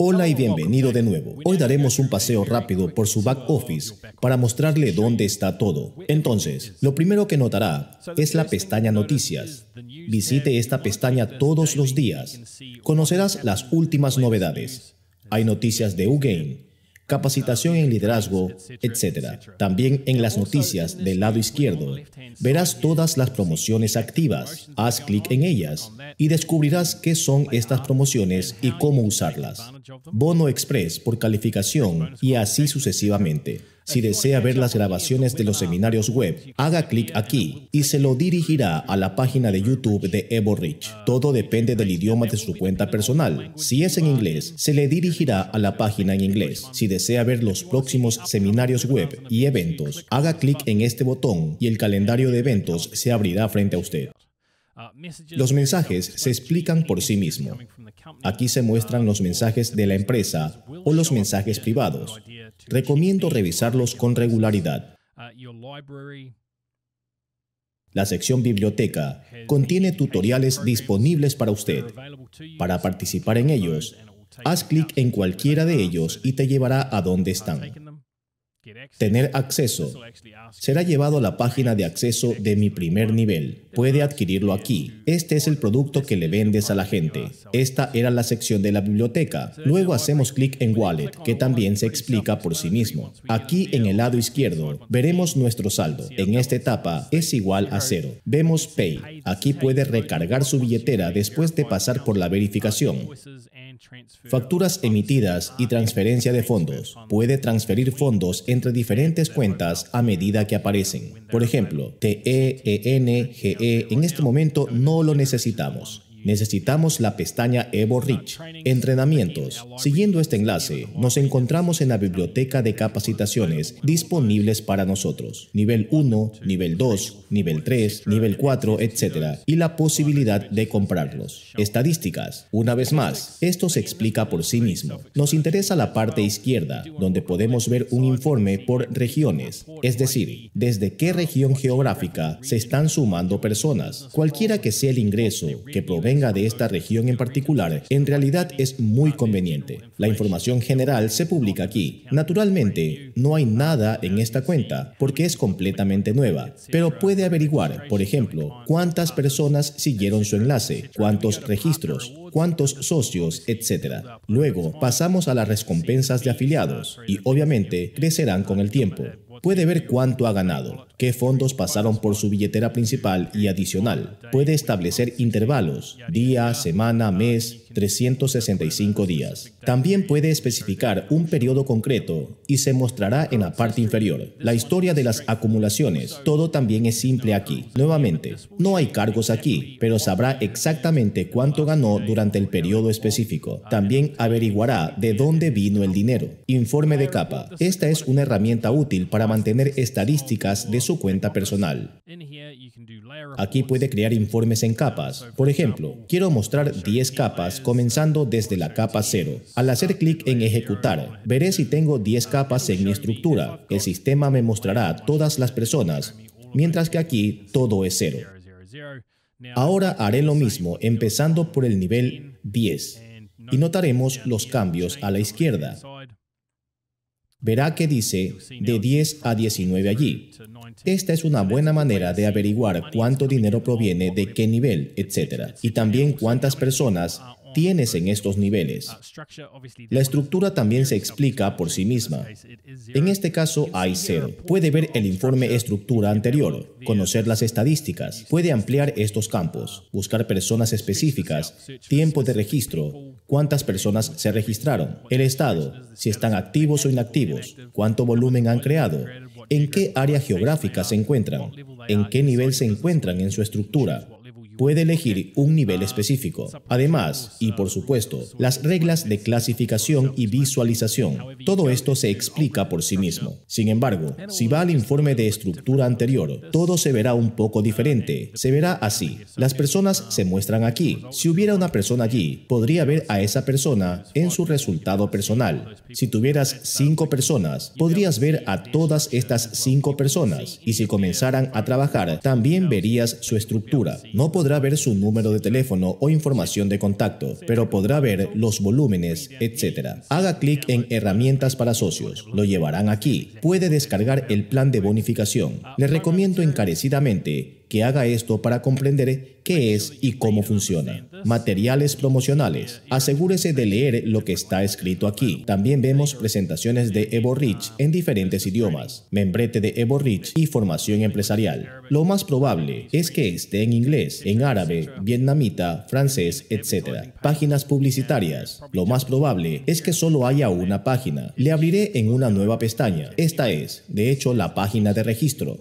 Hola y bienvenido de nuevo. Hoy daremos un paseo rápido por su back office para mostrarle dónde está todo. Entonces, lo primero que notará es la pestaña Noticias. Visite esta pestaña todos los días. Conocerás las últimas novedades. Hay noticias de UGame, capacitación en liderazgo, etc. También en las noticias del lado izquierdo verás todas las promociones activas. Haz clic en ellas y descubrirás qué son estas promociones y cómo usarlas. Bono Express por calificación y así sucesivamente. Si desea ver las grabaciones de los seminarios web, haga clic aquí y se lo dirigirá a la página de YouTube de Evo Todo depende del idioma de su cuenta personal. Si es en inglés, se le dirigirá a la página en inglés. Si desea ver los próximos seminarios web y eventos, haga clic en este botón y el calendario de eventos se abrirá frente a usted. Los mensajes se explican por sí mismo. Aquí se muestran los mensajes de la empresa o los mensajes privados. Recomiendo revisarlos con regularidad. La sección biblioteca contiene tutoriales disponibles para usted. Para participar en ellos, haz clic en cualquiera de ellos y te llevará a donde están tener acceso, será llevado a la página de acceso de mi primer nivel. Puede adquirirlo aquí. Este es el producto que le vendes a la gente. Esta era la sección de la biblioteca. Luego hacemos clic en Wallet, que también se explica por sí mismo. Aquí en el lado izquierdo veremos nuestro saldo. En esta etapa es igual a cero. Vemos Pay. Aquí puede recargar su billetera después de pasar por la verificación. Facturas emitidas y transferencia de fondos. Puede transferir fondos en entre diferentes cuentas a medida que aparecen. Por ejemplo, T-E-E-N-G-E, e e, en este momento no lo necesitamos. Necesitamos la pestaña Evo Rich, Entrenamientos. Siguiendo este enlace, nos encontramos en la biblioteca de capacitaciones disponibles para nosotros. Nivel 1, nivel 2, nivel 3, nivel 4, etc. Y la posibilidad de comprarlos. Estadísticas. Una vez más, esto se explica por sí mismo. Nos interesa la parte izquierda, donde podemos ver un informe por regiones, es decir, desde qué región geográfica se están sumando personas. Cualquiera que sea el ingreso que provee venga de esta región en particular en realidad es muy conveniente. La información general se publica aquí. Naturalmente, no hay nada en esta cuenta porque es completamente nueva, pero puede averiguar, por ejemplo, cuántas personas siguieron su enlace, cuántos registros, cuántos socios, etc. Luego, pasamos a las recompensas de afiliados y obviamente crecerán con el tiempo. Puede ver cuánto ha ganado, qué fondos pasaron por su billetera principal y adicional. Puede establecer intervalos, día, semana, mes, 365 días. También puede especificar un periodo concreto y se mostrará en la parte inferior. La historia de las acumulaciones, todo también es simple aquí. Nuevamente, no hay cargos aquí, pero sabrá exactamente cuánto ganó durante el periodo específico. También averiguará de dónde vino el dinero. Informe de capa. Esta es una herramienta útil para mantener mantener estadísticas de su cuenta personal. Aquí puede crear informes en capas. Por ejemplo, quiero mostrar 10 capas comenzando desde la capa 0. Al hacer clic en ejecutar, veré si tengo 10 capas en mi estructura. El sistema me mostrará a todas las personas, mientras que aquí todo es 0. Ahora haré lo mismo empezando por el nivel 10 y notaremos los cambios a la izquierda. Verá que dice de 10 a 19 allí. Esta es una buena manera de averiguar cuánto dinero proviene de qué nivel, etc. Y también cuántas personas tienes en estos niveles. Uh, La estructura también se explica por sí misma. En este caso hay cero. Puede ver el informe estructura anterior, conocer las estadísticas, puede ampliar estos campos, uh, buscar personas específicas, tiempo de registro, cuántas personas se registraron, el estado, si están activos o inactivos, cuánto volumen han creado, en qué área geográfica se encuentran, en qué nivel se encuentran en su estructura, puede elegir un nivel específico. Además, y por supuesto, las reglas de clasificación y visualización. Todo esto se explica por sí mismo. Sin embargo, si va al informe de estructura anterior, todo se verá un poco diferente. Se verá así. Las personas se muestran aquí. Si hubiera una persona allí, podría ver a esa persona en su resultado personal. Si tuvieras cinco personas, podrías ver a todas estas cinco personas. Y si comenzaran a trabajar, también verías su estructura. No podrías podrá ver su número de teléfono o información de contacto, pero podrá ver los volúmenes, etcétera. Haga clic en Herramientas para socios. Lo llevarán aquí. Puede descargar el plan de bonificación. Le recomiendo encarecidamente que haga esto para comprender qué es y cómo funciona. Materiales promocionales. Asegúrese de leer lo que está escrito aquí. También vemos presentaciones de Evo Rich en diferentes idiomas, membrete de Evo Rich y formación empresarial. Lo más probable es que esté en inglés, en árabe, vietnamita, francés, etc. Páginas publicitarias. Lo más probable es que solo haya una página. Le abriré en una nueva pestaña. Esta es, de hecho, la página de registro.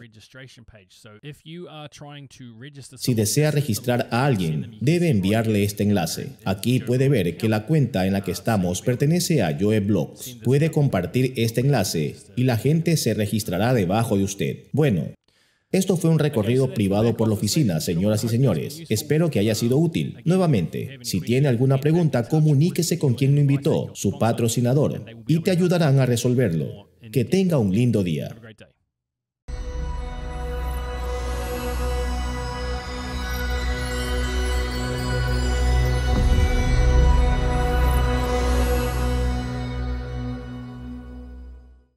Si desea registrar a alguien, debe enviarle este enlace. Aquí puede ver que la cuenta en la que estamos pertenece a Joe Blogs. Puede compartir este enlace y la gente se registrará debajo de usted. Bueno, esto fue un recorrido privado por la oficina, señoras y señores. Espero que haya sido útil. Nuevamente, si tiene alguna pregunta, comuníquese con quien lo invitó, su patrocinador, y te ayudarán a resolverlo. Que tenga un lindo día.